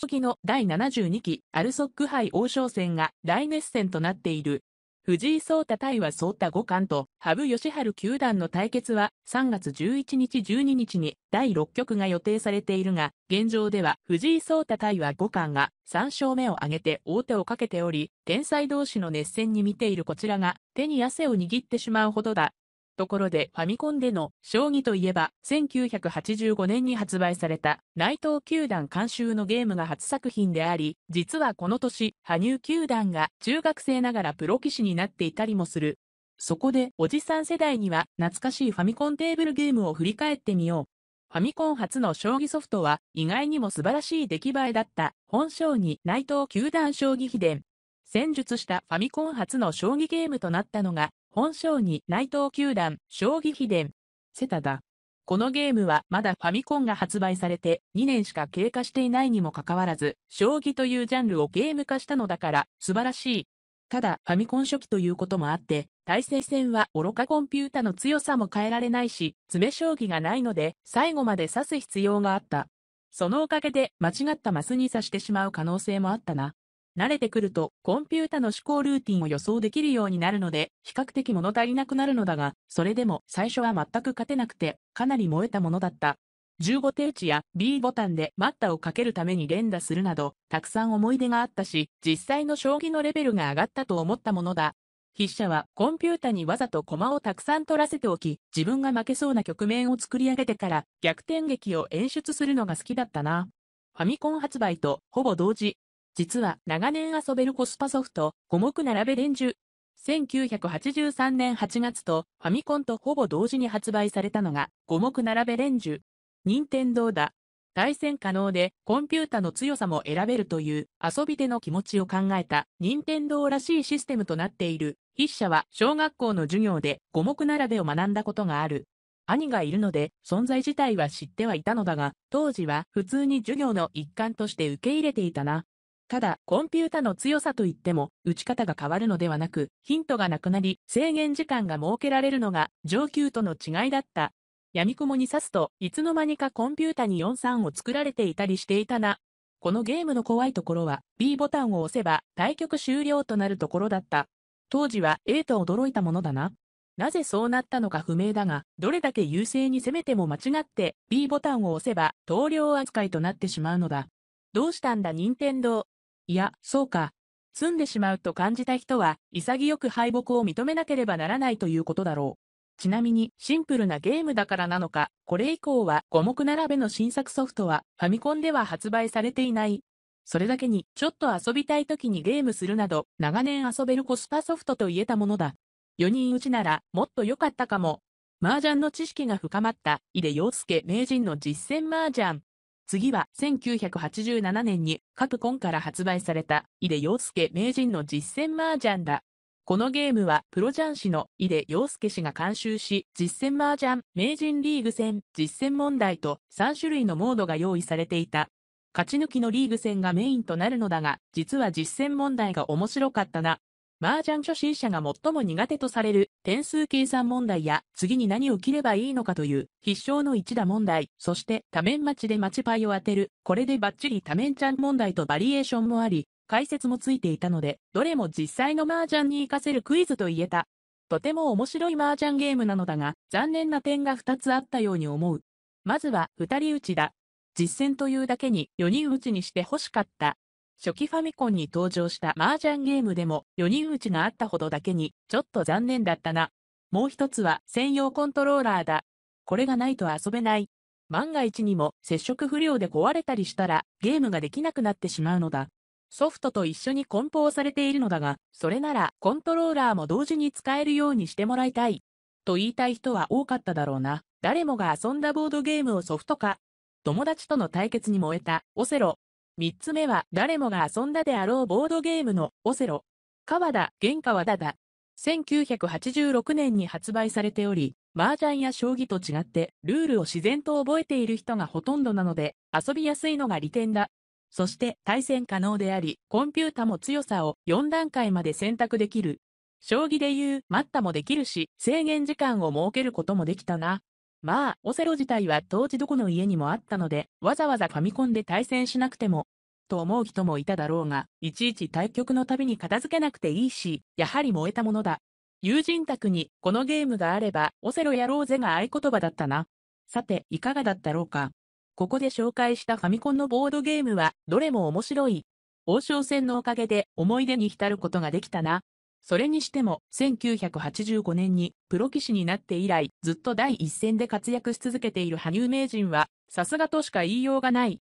初期の第72期アルソック杯王将戦が大熱戦となっている。藤井聡太対は聡太五冠と羽生善治九段の対決は3月11日12日に第6局が予定されているが、現状では藤井聡太対は五冠が3勝目を挙げて王手をかけており、天才同士の熱戦に見ているこちらが手に汗を握ってしまうほどだところでファミコンでの将棋といえば、1985年に発売された内藤球団監修のゲームが初作品であり、実はこの年、羽生球団が中学生ながらプロ棋士になっていたりもする。そこで、おじさん世代には懐かしいファミコンテーブルゲームを振り返ってみよう。ファミコン初の将棋ソフトは意外にも素晴らしい出来栄えだった本将棋内藤球団将棋秘伝。戦術したファミコン初の将棋ゲームとなったのが本性に内藤球団、将棋秘伝、セタだ。このゲームはまだファミコンが発売されて2年しか経過していないにもかかわらず、将棋というジャンルをゲーム化したのだから素晴らしい。ただ、ファミコン初期ということもあって、対戦戦は愚かコンピュータの強さも変えられないし、詰将棋がないので、最後まで指す必要があった。そのおかげで間違ったマスに指してしまう可能性もあったな。慣れてくると、コンピュータの思考ルーティンを予想できるようになるので、比較的物足りなくなるのだが、それでも最初は全く勝てなくて、かなり燃えたものだった。15打ちや B ボタンで待ったをかけるために連打するなど、たくさん思い出があったし、実際の将棋のレベルが上がったと思ったものだ。筆者はコンピュータにわざと駒をたくさん取らせておき、自分が負けそうな局面を作り上げてから逆転劇を演出するのが好きだったな。ファミコン発売とほぼ同時、実は長年遊べるコスパソフト、五目並べ連珠。1983年8月とファミコンとほぼ同時に発売されたのが五目並べ連珠。任天堂だ。対戦可能でコンピュータの強さも選べるという遊び手の気持ちを考えた任天堂らしいシステムとなっている。筆者は小学校の授業で五目並べを学んだことがある。兄がいるので存在自体は知ってはいたのだが、当時は普通に授業の一環として受け入れていたな。ただ、コンピュータの強さといっても、打ち方が変わるのではなく、ヒントがなくなり、制限時間が設けられるのが、上級との違いだった。闇雲に刺すと、いつの間にかコンピュータに43を作られていたりしていたな。このゲームの怖いところは、B ボタンを押せば、対局終了となるところだった。当時は、A と驚いたものだな。なぜそうなったのか不明だが、どれだけ優勢に攻めても間違って、B ボタンを押せば、投了扱いとなってしまうのだ。どうしたんだ任天堂いや、そうか。詰んでしまうと感じた人は、潔く敗北を認めなければならないということだろう。ちなみに、シンプルなゲームだからなのか、これ以降は五目並べの新作ソフトは、ファミコンでは発売されていない。それだけに、ちょっと遊びたい時にゲームするなど、長年遊べるコスパソフトと言えたものだ。4人うちなら、もっと良かったかも。麻雀の知識が深まった、井出洋介名人の実践麻雀。次は1987年に各コンから発売された井出洋介名人の実践麻雀だ。このゲームはプロ雀士の井出洋介氏が監修し、実践麻雀、名人リーグ戦、実践問題と3種類のモードが用意されていた。勝ち抜きのリーグ戦がメインとなるのだが、実は実践問題が面白かったな。麻雀初心者が最も苦手とされる点数計算問題や次に何を切ればいいのかという必勝の一打問題、そして多面待ちで待ちパイを当てる、これでバッチリ多面ちゃん問題とバリエーションもあり、解説もついていたので、どれも実際の麻雀に活かせるクイズと言えた。とても面白い麻雀ゲームなのだが、残念な点が2つあったように思う。まずは、2人打ちだ。実戦というだけに4人打ちにして欲しかった。初期ファミコンに登場した麻雀ゲームでも4人打ちがあったほどだけにちょっと残念だったな。もう一つは専用コントローラーだ。これがないと遊べない。万が一にも接触不良で壊れたりしたらゲームができなくなってしまうのだ。ソフトと一緒に梱包されているのだが、それならコントローラーも同時に使えるようにしてもらいたい。と言いたい人は多かっただろうな。誰もが遊んだボードゲームをソフト化。友達との対決に燃えたオセロ。3つ目は誰もが遊んだであろうボードゲームのオセロ。川田、玄川田だ。1986年に発売されており、麻雀や将棋と違ってルールを自然と覚えている人がほとんどなので遊びやすいのが利点だ。そして対戦可能であり、コンピュータも強さを4段階まで選択できる。将棋で言う、待ったもできるし、制限時間を設けることもできたな。まあ、オセロ自体は当時どこの家にもあったので、わざわざファミコンで対戦しなくても、と思う人もいただろうが、いちいち対局のたびに片付けなくていいし、やはり燃えたものだ。友人宅に、このゲームがあれば、オセロやろうぜが合言葉だったな。さて、いかがだったろうか。ここで紹介したファミコンのボードゲームは、どれも面白い。王将戦のおかげで思い出に浸ることができたな。それにしても、1985年にプロ棋士になって以来、ずっと第一線で活躍し続けている羽生名人は、さすがとしか言いようがない、